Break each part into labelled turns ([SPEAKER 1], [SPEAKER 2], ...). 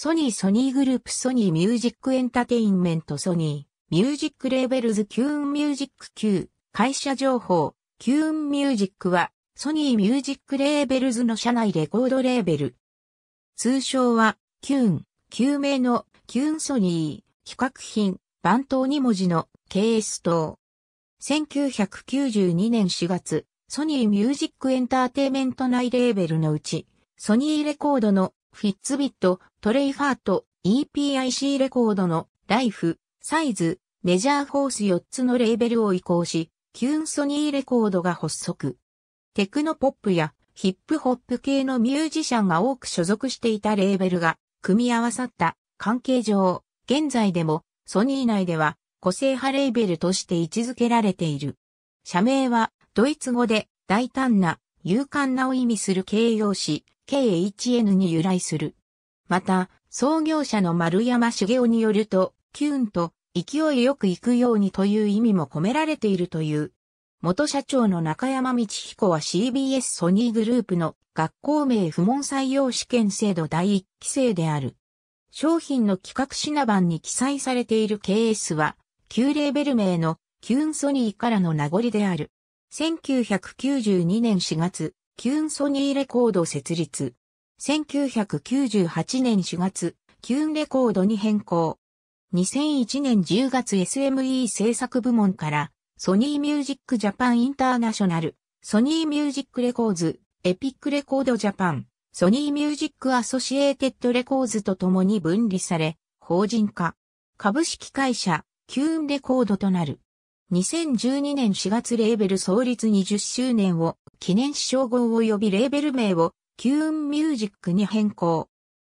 [SPEAKER 1] ソニーソニーグループソニーミュージックエンタテインメントソニーミュージックレーベルズキューンミュージック Q 会社情報キューンミュージックはソニーミュージックレーベルズの社内レコードレーベル。通称はキューン、旧名のキューンソニー、企画品、番頭2文字の KS 等。1992年4月、ソニーミュージックエンターテイメント内レーベルのうち、ソニーレコードのフィッツビット、トレイファート、EPIC レコードのライフ、サイズ、メジャーフォース4つのレーベルを移行し、キューンソニーレコードが発足。テクノポップやヒップホップ系のミュージシャンが多く所属していたレーベルが組み合わさった関係上、現在でもソニー内では個性派レーベルとして位置づけられている。社名はドイツ語で大胆な、勇敢なを意味する形容詞、KHN に由来する。また、創業者の丸山茂雄によると、キューンと勢いよく行くようにという意味も込められているという。元社長の中山道彦は CBS ソニーグループの学校名不問採用試験制度第1期生である。商品の企画品番に記載されている KS は、旧レーベル名のキューンソニーからの名残である。1992年4月、キューンソニーレコード設立。1998年4月、キューンレコードに変更。2001年10月 SME 制作部門からソニーミュージックジャパンインターナショナル、ソニーミュージックレコーズ、エピックレコードジャパン、ソニーミュージックアソシエーテッドレコーズと共に分離され、法人化。株式会社、キューンレコードとなる。2012年4月レーベル創立20周年を記念称号及びレーベル名をキューンミュージックに変更。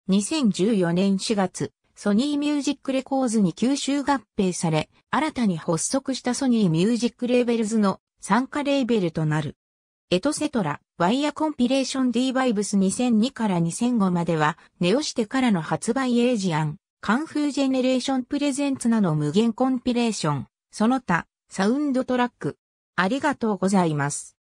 [SPEAKER 1] 2014年4月、ソニーミュージックレコーズに吸収合併され、新たに発足したソニーミュージックレーベルズの参加レーベルとなる。エトセトラ、ワイヤコンピレーション D バイブス2002から2005までは、ネオしてからの発売エイジアン、カンフージェネレーションプレゼンツなど無限コンピレーション、その他、サウンドトラック。ありがとうございます。